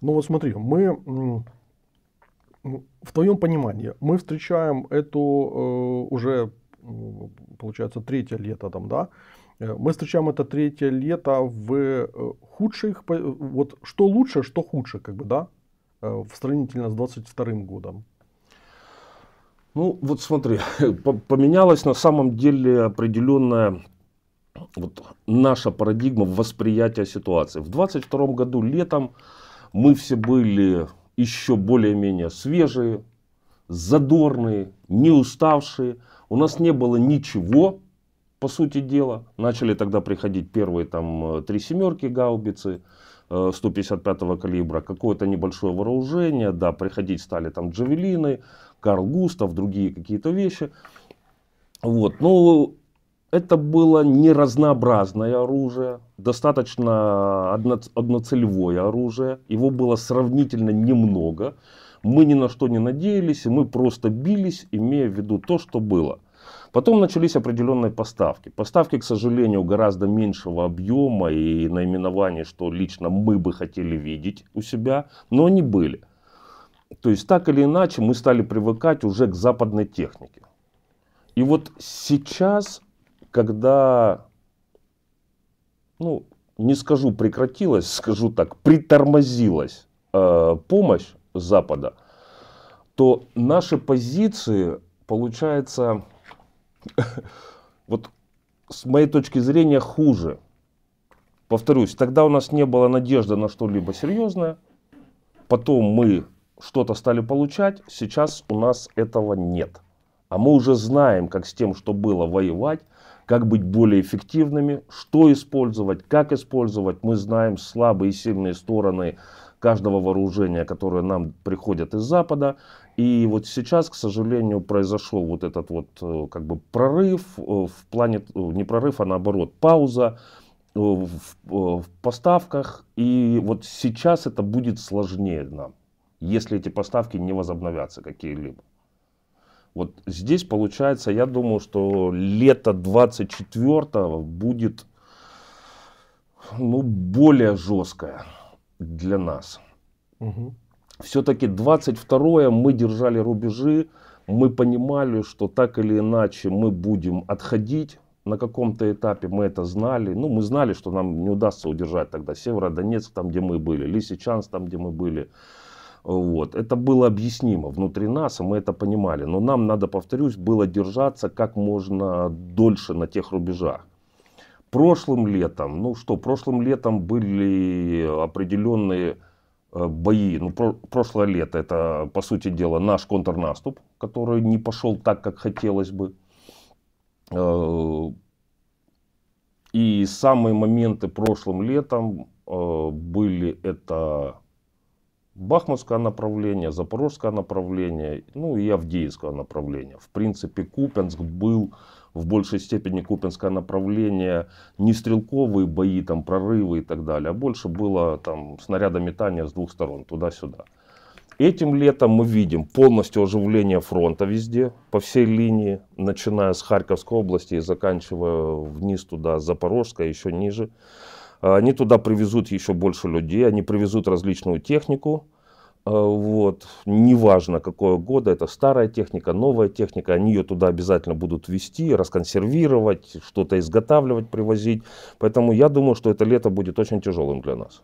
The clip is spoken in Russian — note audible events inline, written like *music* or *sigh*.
Ну вот смотри, мы в твоем понимании, мы встречаем эту э, уже, получается, третье лето там, да? Э, мы встречаем это третье лето в э, худших, вот что лучше, что худше, как бы, да? В сравнительно с 22 годом. Ну, вот смотри, *laughs* поменялась на самом деле определенная вот наша парадигма восприятия ситуации. В 22 году летом мы все были еще более-менее свежие, задорные, не уставшие. У нас не было ничего, по сути дела. Начали тогда приходить первые там э, три семерки гаубицы 155 э, калибра, какое-то небольшое вооружение, да, приходить стали там джавелины, Карл Густав, другие какие-то вещи. Вот, ну, это было не разнообразное оружие, достаточно одно, одноцелевое оружие. Его было сравнительно немного. Мы ни на что не надеялись, и мы просто бились, имея в виду то, что было. Потом начались определенные поставки. Поставки, к сожалению, гораздо меньшего объема и наименований, что лично мы бы хотели видеть у себя, но они были. То есть так или иначе мы стали привыкать уже к западной технике. И вот сейчас когда, ну, не скажу прекратилась, скажу так, притормозилась э, помощь Запада, то наши позиции, получается, *laughs* вот с моей точки зрения, хуже. Повторюсь, тогда у нас не было надежды на что-либо серьезное, потом мы что-то стали получать, сейчас у нас этого нет. А мы уже знаем, как с тем, что было, воевать, как быть более эффективными, что использовать, как использовать. Мы знаем слабые и сильные стороны каждого вооружения, которое нам приходит из Запада. И вот сейчас, к сожалению, произошел вот этот вот э, как бы прорыв э, в плане, э, не прорыв, а наоборот, пауза в, в поставках. И вот сейчас это будет сложнее нам, если эти поставки не возобновятся какие-либо. Вот здесь получается, я думаю, что лето 24 будет ну, более жесткое для нас. Угу. Все-таки 22 мы держали рубежи, мы понимали, что так или иначе мы будем отходить на каком-то этапе, мы это знали. Ну, мы знали, что нам не удастся удержать тогда Северодонецк, там, где мы были, Лисичанск, там, где мы были. Вот. Это было объяснимо внутри нас, и мы это понимали. Но нам, надо, повторюсь, было держаться как можно дольше на тех рубежах. Прошлым летом, ну что, прошлым летом были определенные э, бои. Ну, про, прошлое лето это, по сути дела, наш контрнаступ, который не пошел так, как хотелось бы. Э, и самые моменты прошлым летом э, были это Бахмутское направление, Запорожское направление, ну и Авдеевское направление. В принципе, Купенск был в большей степени Купенское направление, не стрелковые бои, там, прорывы и так далее, а больше было там снаряда метания с двух сторон, туда-сюда. Этим летом мы видим полностью оживление фронта везде, по всей линии, начиная с Харьковской области и заканчивая вниз туда, Запорожская, еще ниже. Э, они туда привезут еще больше людей, они привезут различную технику. Э, вот. Неважно, какое года, это старая техника, новая техника, они ее туда обязательно будут вести, расконсервировать, что-то изготавливать, привозить. Поэтому я думаю, что это лето будет очень тяжелым для нас.